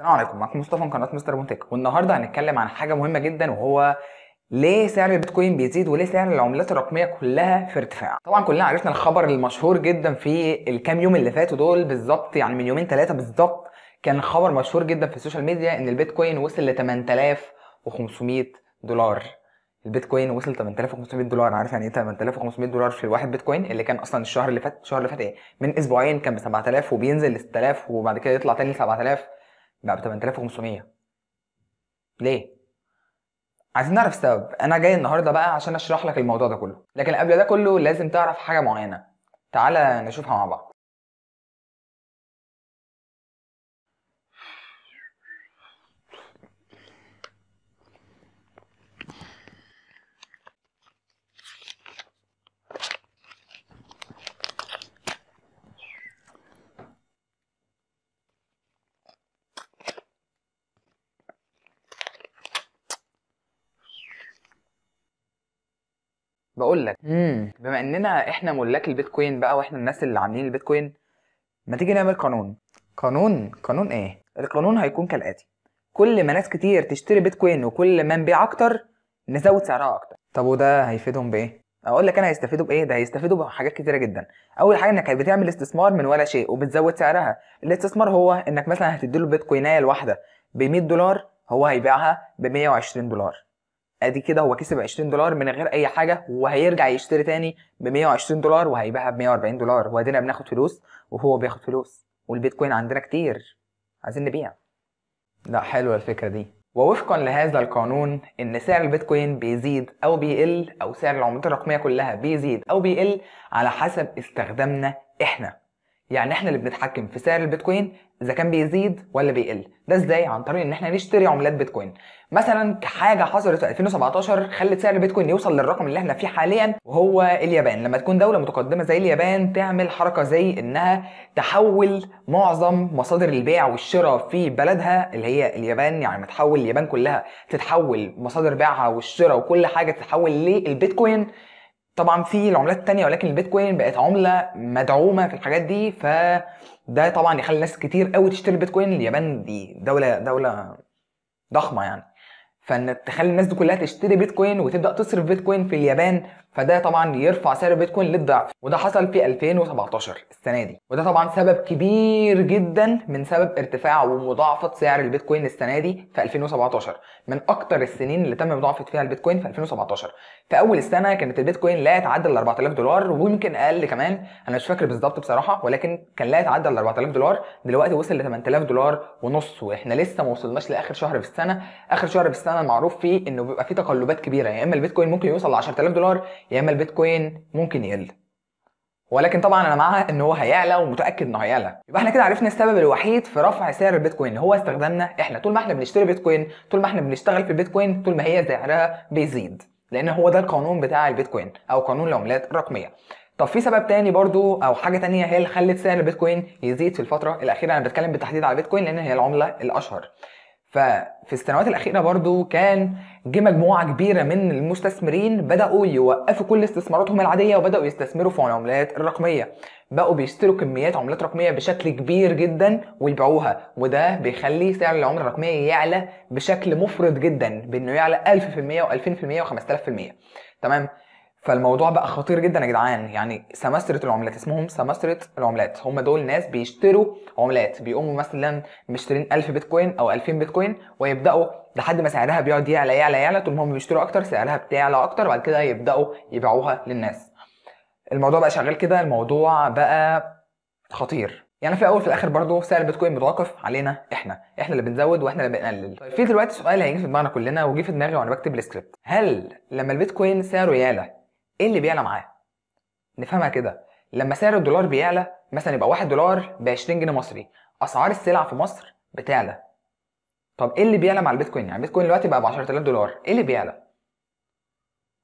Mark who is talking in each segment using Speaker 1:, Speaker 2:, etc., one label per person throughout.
Speaker 1: السلام عليكم معكم مصطفى من قناه مستر مونتك والنهارده هنتكلم عن حاجه مهمه جدا وهو ليه سعر البيتكوين بيزيد وليه سعر العملات الرقميه كلها في ارتفاع طبعا كلنا عرفنا الخبر المشهور جدا في الكام يوم اللي فاتوا دول بالظبط يعني من يومين ثلاثه بالظبط كان خبر مشهور جدا في السوشيال ميديا ان البيتكوين وصل ل 8500 دولار البيتكوين وصل 8500 دولار عارف يعني ايه 8500 دولار في واحد بيتكوين اللي كان اصلا الشهر اللي فات الشهر اللي فات ايه من اسبوعين كان ب 7000 وبينزل ل 6000 وبعد كده يطلع تاني 7000 بقى ب 8500 ليه؟ عايزين نعرف السبب انا جاي النهارده بقى عشان اشرح لك الموضوع ده كله لكن قبل ده كله لازم تعرف حاجه معينه تعالى نشوفها مع بعض بقول لك بما اننا احنا ملاك البيتكوين بقى واحنا الناس اللي عاملين البيتكوين ما تيجي نعمل قانون قانون قانون ايه القانون هيكون كالاتي كل ما ناس كتير تشتري بيتكوين وكل ما نبيع اكتر نزود سعرها اكتر طب وده هيفيدهم بايه اقول لك انا هيستفيدوا بايه ده هيستفيدوا بحاجات كتيره جدا اول حاجه انك بتعمل استثمار من ولا شيء وبتزود سعرها الاستثمار هو انك مثلا هتديله بيتكوينايه الواحده ب 100 دولار هو هيبيعها ب 120 دولار ادي كده هو كسب 20 دولار من غير اي حاجه وهيرجع يشتري تاني ب 120 دولار وهيبيعها ب 140 دولار وادينا بناخد فلوس وهو بياخد فلوس والبيتكوين عندنا كتير عايزين نبيع لا حلوه الفكره دي ووفقا لهذا القانون ان سعر البيتكوين بيزيد او بيقل او سعر العملات الرقميه كلها بيزيد او بيقل على حسب استخدامنا احنا يعني احنا اللي بنتحكم في سعر البيتكوين اذا كان بيزيد ولا بيقل ده ازاي عن طريق ان احنا نشتري عملات بيتكوين مثلا حاجه حصلت في 2017 خلت سعر البيتكوين يوصل للرقم اللي احنا فيه حاليا وهو اليابان لما تكون دوله متقدمه زي اليابان تعمل حركه زي انها تحول معظم مصادر البيع والشراء في بلدها اللي هي اليابان يعني ما تحول اليابان كلها تتحول مصادر بيعها والشراء وكل حاجه تتحول للبيتكوين طبعا في العملات التانية ولكن البيتكوين بقت عملة مدعومة في الحاجات دي فده طبعا يخلي ناس كتير قوي تشتري البيتكوين اليابان دي دولة دولة ضخمة يعني فان تخلي الناس دي كلها تشتري بيتكوين وتبدا تصرف بيتكوين في اليابان فده طبعا يرفع سعر البيتكوين للضعف وده حصل في 2017 السنه دي وده طبعا سبب كبير جدا من سبب ارتفاع ومضاعفه سعر البيتكوين السنه دي في 2017 من اكتر السنين اللي تم مضاعفه فيها البيتكوين في 2017 في اول السنه كانت البيتكوين لا يتعدى ال 4000 دولار ويمكن اقل كمان انا مش فاكر بالظبط بصراحه ولكن كان لا يتعدى ال 4000 دولار دلوقتي وصل ل 8000 دولار ونص واحنا لسه ما وصلناش لاخر شهر في السنه اخر شهر في السنه المعروف فيه انه بيبقى فيه تقلبات كبيره يا يعني اما البيتكوين ممكن يوصل ل 10000 دولار يا اما البيتكوين ممكن يقل ولكن طبعا انا مع ان هو هيعلى ومتاكد انه هيعلى يبقى احنا كده عرفنا السبب الوحيد في رفع سعر البيتكوين هو استخدامنا احنا طول ما احنا بنشتري بيتكوين طول ما احنا بنشتغل في البيتكوين طول ما هي سعرها بيزيد لان هو ده القانون بتاع البيتكوين او قانون العملات الرقميه طب في سبب تاني برضو او حاجه تانية هي اللي خلت سعر البيتكوين يزيد في الفتره الاخيره انا بتكلم بالتحديد على البيتكوين لان هي العمله الاشهر ففي السنوات الاخيره برضو كان جه مجموعه كبيره من المستثمرين بداوا يوقفوا كل استثماراتهم العاديه وبداوا يستثمروا في العملات الرقميه بقوا بيشتروا كميات عملات رقميه بشكل كبير جدا ويبيعوها وده بيخلي سعر العمله الرقميه يعلى بشكل مفرط جدا بانه يعلى 1000% و2000% و5000% تمام فالموضوع بقى خطير جدا يا جدعان يعني سماسرة العملات اسمهم سماسرة العملات هم دول ناس بيشتروا عملات بيقوموا مثلا مشترين 1000 بيتكوين او 2000 بيتكوين ويبداوا لحد ما سعرها بيقعد يعلى يعلى يعلى طول ما هم بيشتروا اكتر سعرها بتعلى اكتر وبعد كده يبداوا يبيعوها للناس الموضوع بقى شغال كده الموضوع بقى خطير يعني في الاول في الاخر برضه سعر البيتكوين متوقف علينا احنا احنا اللي بنزود واحنا اللي بنقلل طيب في دلوقتي سؤال هيجي في دماغنا كلنا وجي في دماغي وانا بكتب السكريبت هل لما البيتكوين سعره يعلى ايه اللي بيعلى معاه نفهمها كده لما سعر الدولار بيعلى مثلا يبقى 1 دولار ب 20 جنيه مصري اسعار السلع في مصر بتعلى طب ايه اللي بيعلى مع البيتكوين يعني البيتكوين دلوقتي بقى ب 10000 دولار ايه اللي بيعلى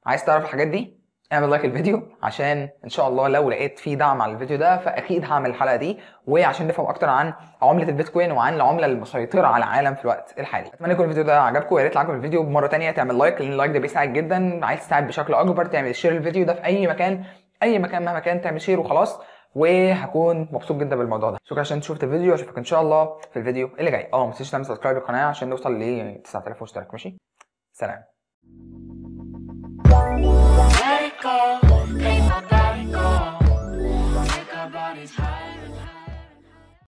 Speaker 1: عايز تعرف الحاجات دي اعمل لايك الفيديو عشان ان شاء الله لو لقيت في دعم على الفيديو ده فاكيد هعمل الحلقه دي وعشان نفهم اكتر عن عمله البيتكوين وعن العمله المسيطره على العالم في الوقت الحالي اتمنى يكون الفيديو ده عجبكم ويا ريت عجبك الفيديو مره ثانيه تعمل لايك لان اللايك ده بيساعد جدا عايز تساعد بشكل اكبر تعمل شير الفيديو ده في اي مكان اي مكان مهما كان تعمل شير وخلاص وهكون مبسوط جدا بالموضوع ده شكرا عشان شفت الفيديو اشوفك ان شاء الله في الفيديو اللي جاي اه ما تنساش تعمل سبسكرايب للقناه عشان نوصل ل 9000 مشترك ماشي سلام call.